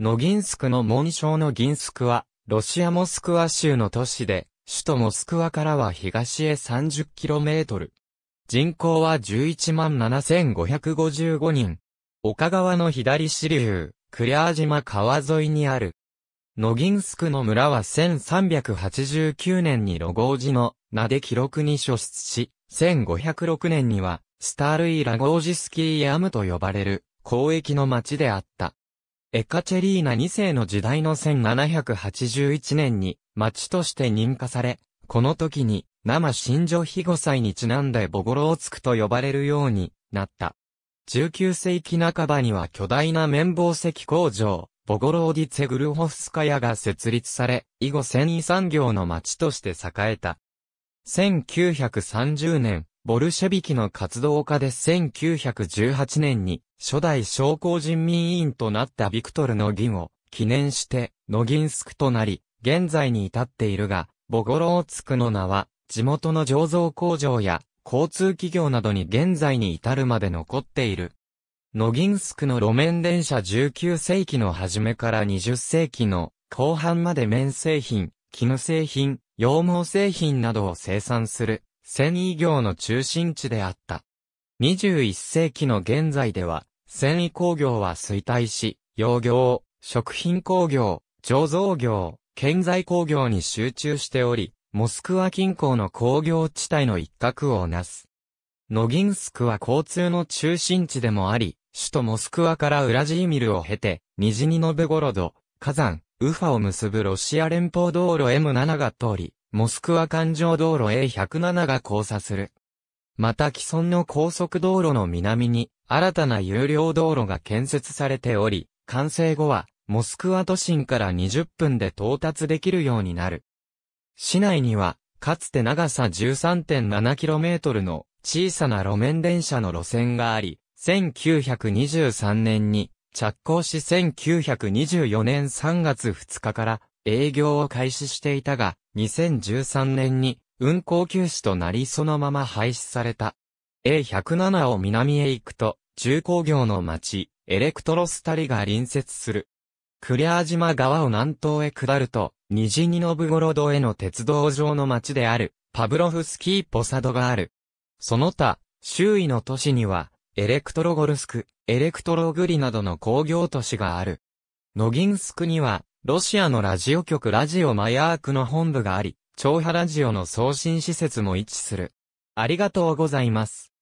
ノギンスクの紋章のギンスクは、ロシアモスクワ州の都市で、首都モスクワからは東へ 30km。人口は117,555人。岡川の左支流、クリャー島川沿いにある。ノギンスクの村は1389年にロゴージの名で記録に書出し、1506年には、スタールイ・ラゴージスキー・ヤムと呼ばれる、交易の町であった。エカチェリーナ2世の時代の1781年に町として認可され、この時に生新女肥後祭にちなんでボゴローツクと呼ばれるようになった。19世紀半ばには巨大な綿棒石工場、ボゴローディツェグルホフスカヤが設立され、以後繊維産業の町として栄えた。1930年、ボルシェビキの活動家で1918年に初代商工人民委員となったビクトル・のギを記念してノギンスクとなり、現在に至っているが、ボゴローツクの名は、地元の醸造工場や交通企業などに現在に至るまで残っている。ノギンスクの路面電車19世紀の初めから20世紀の後半まで綿製品、絹製品、羊毛製品などを生産する繊維業の中心地であった。21世紀の現在では繊維工業は衰退し、養業、食品工業、醸造業、建材工業に集中しており、モスクワ近郊の工業地帯の一角をなす。ノギンスクは交通の中心地でもあり、首都モスクワからウラジーミルを経て、ニジニノブゴロド、火山、ウファを結ぶロシア連邦道路 M7 が通り、モスクワ環状道路 A107 が交差する。また既存の高速道路の南に新たな有料道路が建設されており、完成後はモスクワ都心から20分で到達できるようになる。市内には、かつて長さ 13.7km の小さな路面電車の路線があり、1923年に着工し1924年3月2日から営業を開始していたが、2013年に運行休止となりそのまま廃止された。A107 を南へ行くと、重工業の町、エレクトロスタリが隣接する。クリアー島側を南東へ下ると、ニジニノブゴロドへの鉄道上の町である、パブロフスキーポサドがある。その他、周囲の都市には、エレクトロゴルスク、エレクトログリなどの工業都市がある。ノギンスクには、ロシアのラジオ局ラジオマヤークの本部があり、長波ラジオの送信施設も位置する。ありがとうございます。